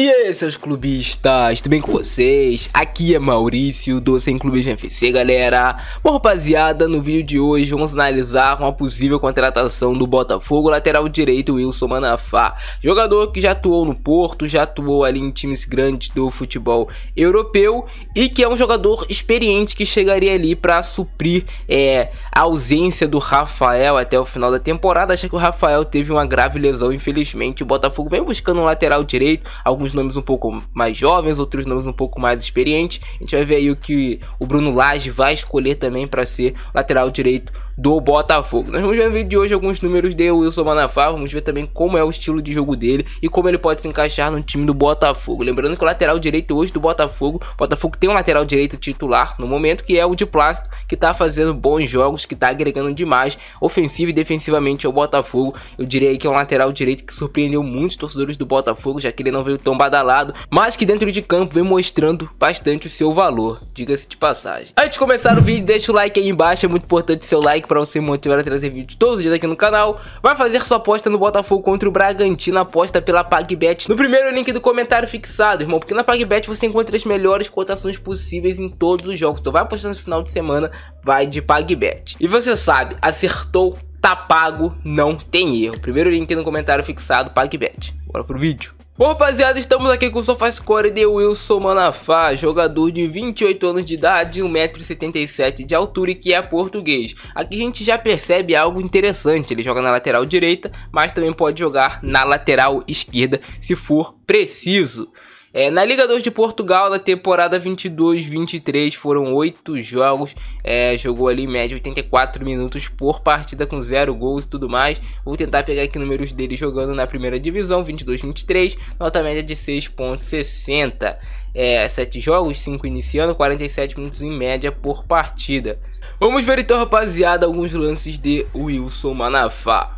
E aí, seus clubistas, tudo bem com vocês? Aqui é Maurício do Sem Clubes FC, galera. Bom, rapaziada, no vídeo de hoje vamos analisar uma possível contratação do Botafogo, lateral direito Wilson Manafá. Jogador que já atuou no Porto, já atuou ali em times grandes do futebol europeu e que é um jogador experiente que chegaria ali para suprir é, a ausência do Rafael até o final da temporada, já que o Rafael teve uma grave lesão, infelizmente. O Botafogo vem buscando um lateral direito, alguns alguns nomes um pouco mais jovens, outros nomes um pouco mais experientes. A gente vai ver aí o que o Bruno Lage vai escolher também para ser lateral direito do Botafogo. Nós vamos ver no vídeo de hoje alguns números de Wilson Manafá, vamos ver também como é o estilo de jogo dele e como ele pode se encaixar no time do Botafogo. Lembrando que o lateral direito hoje do Botafogo, o Botafogo tem um lateral direito titular no momento, que é o de Plácido, que tá fazendo bons jogos, que tá agregando demais, ofensivo e defensivamente ao Botafogo. Eu diria que é um lateral direito que surpreendeu muitos torcedores do Botafogo, já que ele não veio tão badalado, mas que dentro de campo vem mostrando bastante o seu valor, diga-se de passagem. Antes de começar o vídeo, deixa o like aí embaixo, é muito importante o seu like, para você motivar a trazer vídeos todos os dias aqui no canal. Vai fazer sua aposta no Botafogo contra o Bragantino, aposta pela PagBet no primeiro link do comentário fixado, irmão. Porque na PagBet você encontra as melhores cotações possíveis em todos os jogos. Então vai apostando no final de semana, vai de PagBet. E você sabe, acertou, tá pago, não tem erro. Primeiro link no comentário fixado, PagBet. Bora pro vídeo. Bom, rapaziada, estamos aqui com o SofaScore de Wilson Manafá, jogador de 28 anos de idade, 1,77m de altura e que é português. Aqui a gente já percebe algo interessante, ele joga na lateral direita, mas também pode jogar na lateral esquerda se for preciso. É, na Liga 2 de Portugal, na temporada 22-23, foram 8 jogos. É, jogou ali em média 84 minutos por partida, com 0 gols e tudo mais. Vou tentar pegar aqui números dele jogando na primeira divisão, 22-23, nota média de 6,60. É, 7 jogos, 5 iniciando, 47 minutos em média por partida. Vamos ver então, rapaziada, alguns lances de Wilson Manafá.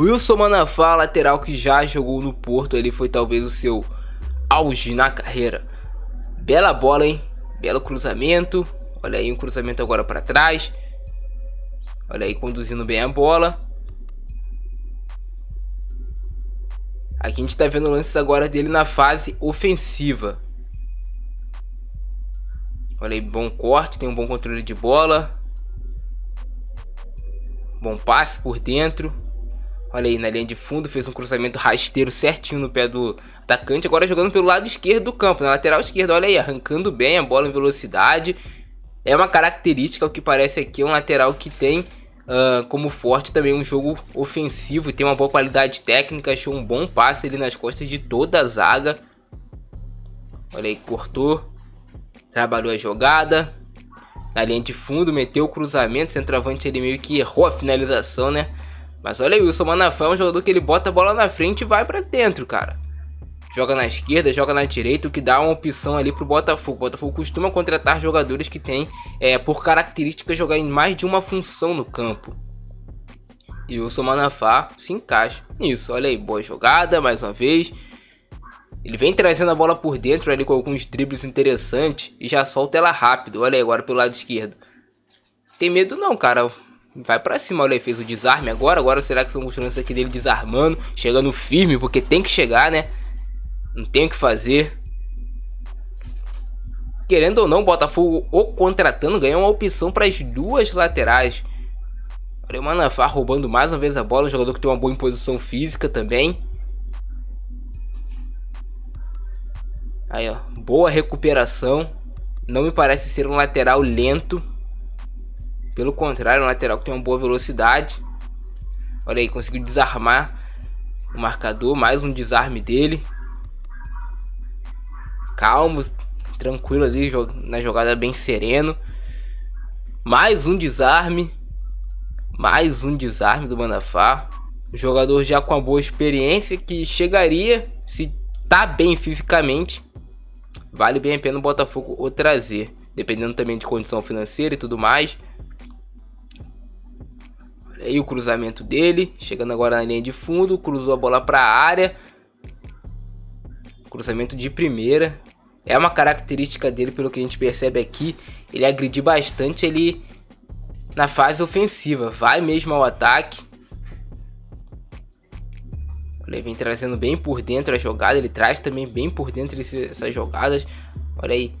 Wilson Manafá, lateral que já jogou no Porto, ele foi talvez o seu auge na carreira. Bela bola, hein? Belo cruzamento. Olha aí um cruzamento agora para trás. Olha aí conduzindo bem a bola. Aqui a gente está vendo lances agora dele na fase ofensiva. Olha aí, bom corte, tem um bom controle de bola. Bom passe por dentro. Olha aí, na linha de fundo, fez um cruzamento rasteiro certinho no pé do atacante. Agora jogando pelo lado esquerdo do campo, na lateral esquerda. Olha aí, arrancando bem a bola em velocidade. É uma característica, o que parece aqui, é um lateral que tem uh, como forte também um jogo ofensivo. Tem uma boa qualidade técnica, achou um bom passe ali nas costas de toda a zaga. Olha aí, cortou. Trabalhou a jogada. Na linha de fundo, meteu o cruzamento. Centroavante ele meio que errou a finalização, né? Mas olha aí, o Wilson Manafá é um jogador que ele bota a bola na frente e vai para dentro, cara. Joga na esquerda, joga na direita, o que dá uma opção ali pro Botafogo. O Botafogo costuma contratar jogadores que têm, é, por característica, jogar em mais de uma função no campo. E o Wilson Manafá se encaixa nisso. Olha aí, boa jogada, mais uma vez. Ele vem trazendo a bola por dentro ali com alguns dribles interessantes e já solta ela rápido. Olha aí agora pelo lado esquerdo. Tem medo não, cara. Vai pra cima, olha aí, fez o desarme agora. Agora será que estão mostrando isso aqui dele desarmando? Chegando firme, porque tem que chegar, né? Não tem o que fazer. Querendo ou não, o Botafogo ou contratando ganhou uma opção para as duas laterais. Olha o Manafá roubando mais uma vez a bola. Um jogador que tem uma boa imposição física também. Aí, ó. Boa recuperação. Não me parece ser um lateral lento. Pelo contrário, é um lateral que tem uma boa velocidade. Olha aí, conseguiu desarmar o marcador. Mais um desarme dele. Calmo, tranquilo ali, na jogada bem sereno. Mais um desarme. Mais um desarme do Manafá. jogador já com uma boa experiência que chegaria se tá bem fisicamente. Vale bem a pena o Botafogo o trazer. Dependendo também de condição financeira e tudo mais aí o cruzamento dele, chegando agora na linha de fundo, cruzou a bola para a área. Cruzamento de primeira. É uma característica dele, pelo que a gente percebe aqui, ele agrediu bastante ele na fase ofensiva, vai mesmo ao ataque. Ele vem trazendo bem por dentro a jogada, ele traz também bem por dentro essas jogadas. Olha aí,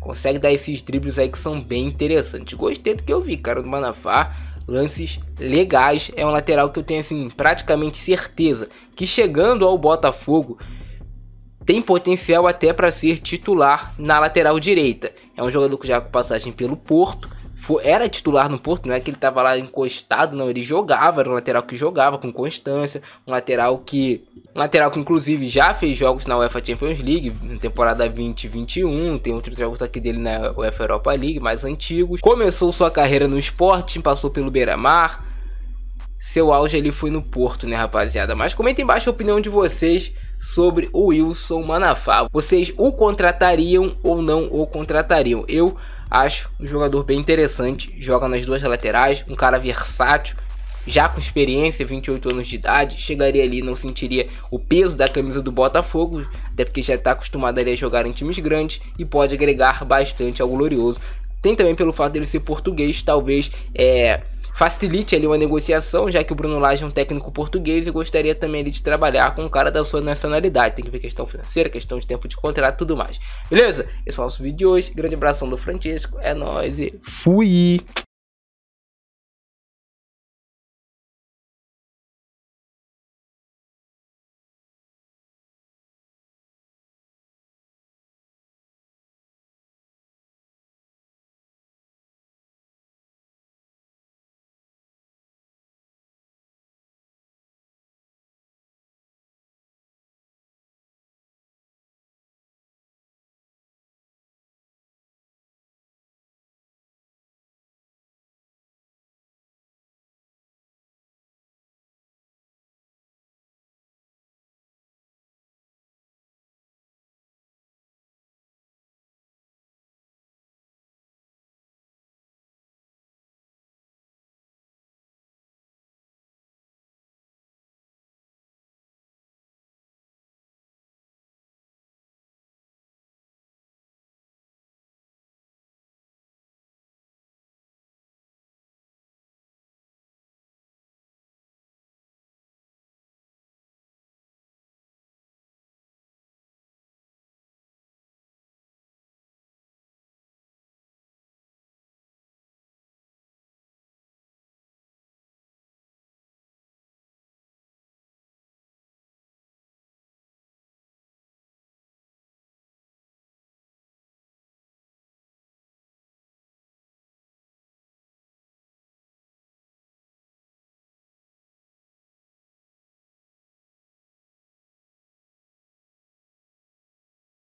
consegue dar esses dribles aí que são bem interessantes. Gostei do que eu vi, cara, do Manafá lances legais. É um lateral que eu tenho assim praticamente certeza que chegando ao Botafogo tem potencial até para ser titular na lateral direita. É um jogador que já com passagem pelo Porto, foi, era titular no Porto, não é que ele estava lá encostado, não, ele jogava, era um lateral que jogava com constância, um lateral que Lateral que inclusive já fez jogos na UEFA Champions League, na temporada 2021, tem outros jogos aqui dele na UEFA Europa League, mais antigos. Começou sua carreira no esporte, passou pelo Beira-Mar. Seu auge ali foi no Porto, né, rapaziada? Mas comenta embaixo a opinião de vocês sobre o Wilson Manafá. Vocês o contratariam ou não o contratariam? Eu acho um jogador bem interessante, joga nas duas laterais, um cara versátil, já com experiência, 28 anos de idade, chegaria ali e não sentiria o peso da camisa do Botafogo, até porque já está acostumado ali a jogar em times grandes e pode agregar bastante ao glorioso. Tem também pelo fato dele ser português, talvez é, facilite ali uma negociação, já que o Bruno Lage é um técnico português e gostaria também ali de trabalhar com um cara da sua nacionalidade. Tem que ver questão financeira, questão de tempo de contrato tudo mais. Beleza? Esse foi é o nosso vídeo de hoje. Grande abração do Francisco, é nóis e fui!